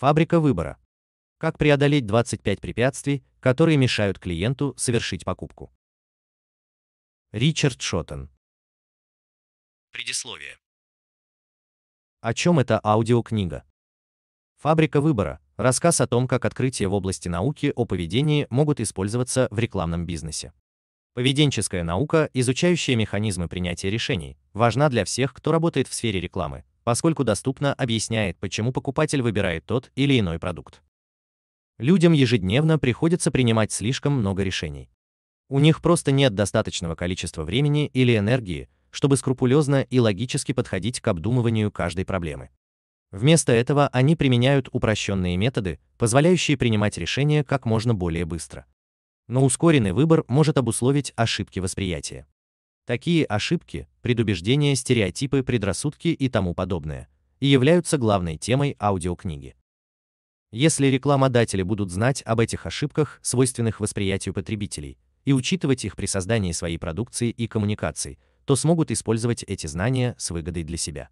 Фабрика выбора. Как преодолеть 25 препятствий, которые мешают клиенту совершить покупку. Ричард Шоттон. Предисловие. О чем эта аудиокнига? Фабрика выбора – рассказ о том, как открытия в области науки о поведении могут использоваться в рекламном бизнесе. Поведенческая наука, изучающая механизмы принятия решений, важна для всех, кто работает в сфере рекламы, поскольку доступно объясняет, почему покупатель выбирает тот или иной продукт. Людям ежедневно приходится принимать слишком много решений. У них просто нет достаточного количества времени или энергии, чтобы скрупулезно и логически подходить к обдумыванию каждой проблемы. Вместо этого они применяют упрощенные методы, позволяющие принимать решения как можно более быстро. Но ускоренный выбор может обусловить ошибки восприятия. Такие ошибки, предубеждения, стереотипы, предрассудки и тому подобное и являются главной темой аудиокниги. Если рекламодатели будут знать об этих ошибках, свойственных восприятию потребителей, и учитывать их при создании своей продукции и коммуникаций, то смогут использовать эти знания с выгодой для себя.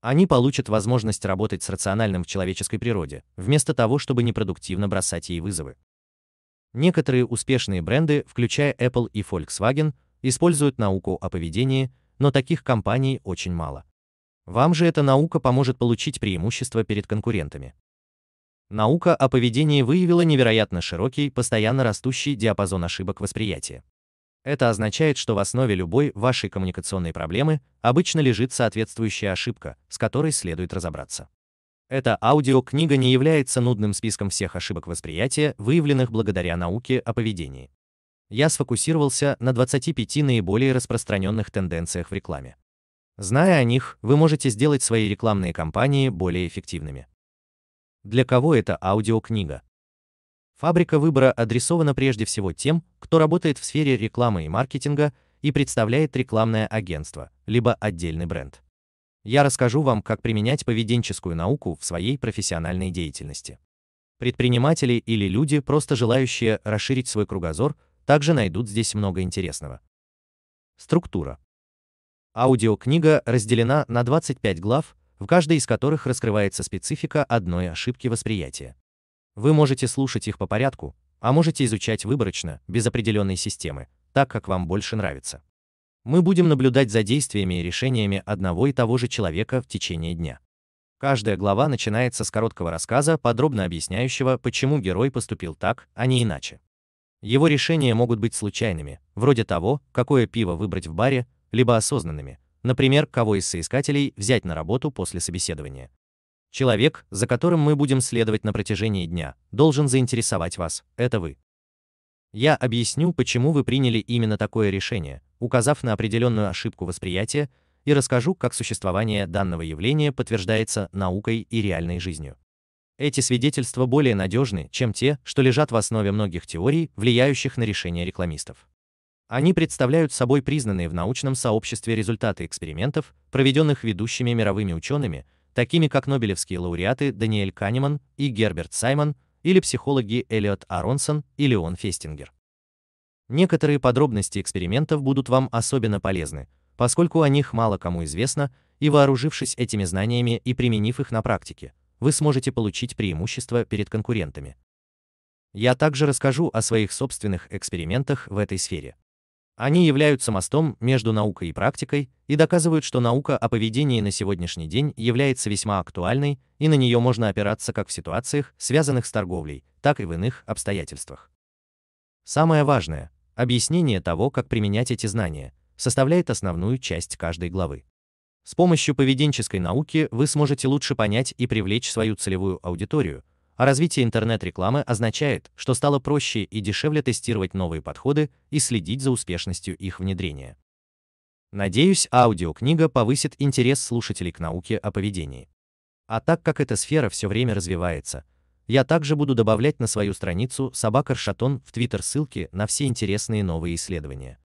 Они получат возможность работать с рациональным в человеческой природе, вместо того, чтобы непродуктивно бросать ей вызовы. Некоторые успешные бренды, включая Apple и Volkswagen, используют науку о поведении, но таких компаний очень мало. Вам же эта наука поможет получить преимущество перед конкурентами. Наука о поведении выявила невероятно широкий, постоянно растущий диапазон ошибок восприятия. Это означает, что в основе любой вашей коммуникационной проблемы обычно лежит соответствующая ошибка, с которой следует разобраться. Эта аудиокнига не является нудным списком всех ошибок восприятия, выявленных благодаря науке о поведении я сфокусировался на 25 наиболее распространенных тенденциях в рекламе. Зная о них, вы можете сделать свои рекламные кампании более эффективными. Для кого это аудиокнига? Фабрика выбора адресована прежде всего тем, кто работает в сфере рекламы и маркетинга и представляет рекламное агентство, либо отдельный бренд. Я расскажу вам, как применять поведенческую науку в своей профессиональной деятельности. Предприниматели или люди, просто желающие расширить свой кругозор, также найдут здесь много интересного. Структура. Аудиокнига разделена на 25 глав, в каждой из которых раскрывается специфика одной ошибки восприятия. Вы можете слушать их по порядку, а можете изучать выборочно, без определенной системы, так как вам больше нравится. Мы будем наблюдать за действиями и решениями одного и того же человека в течение дня. Каждая глава начинается с короткого рассказа, подробно объясняющего, почему герой поступил так, а не иначе. Его решения могут быть случайными, вроде того, какое пиво выбрать в баре, либо осознанными, например, кого из соискателей взять на работу после собеседования. Человек, за которым мы будем следовать на протяжении дня, должен заинтересовать вас, это вы. Я объясню, почему вы приняли именно такое решение, указав на определенную ошибку восприятия, и расскажу, как существование данного явления подтверждается наукой и реальной жизнью. Эти свидетельства более надежны, чем те, что лежат в основе многих теорий, влияющих на решения рекламистов. Они представляют собой признанные в научном сообществе результаты экспериментов, проведенных ведущими мировыми учеными, такими как нобелевские лауреаты Даниэль Канеман и Герберт Саймон или психологи Элиот Аронсон и Леон Фестингер. Некоторые подробности экспериментов будут вам особенно полезны, поскольку о них мало кому известно, и вооружившись этими знаниями и применив их на практике, вы сможете получить преимущество перед конкурентами. Я также расскажу о своих собственных экспериментах в этой сфере. Они являются мостом между наукой и практикой и доказывают, что наука о поведении на сегодняшний день является весьма актуальной, и на нее можно опираться как в ситуациях, связанных с торговлей, так и в иных обстоятельствах. Самое важное – объяснение того, как применять эти знания, составляет основную часть каждой главы. С помощью поведенческой науки вы сможете лучше понять и привлечь свою целевую аудиторию, а развитие интернет-рекламы означает, что стало проще и дешевле тестировать новые подходы и следить за успешностью их внедрения. Надеюсь, аудиокнига повысит интерес слушателей к науке о поведении. А так как эта сфера все время развивается, я также буду добавлять на свою страницу «Собакаршатон» в Твиттер ссылки на все интересные новые исследования.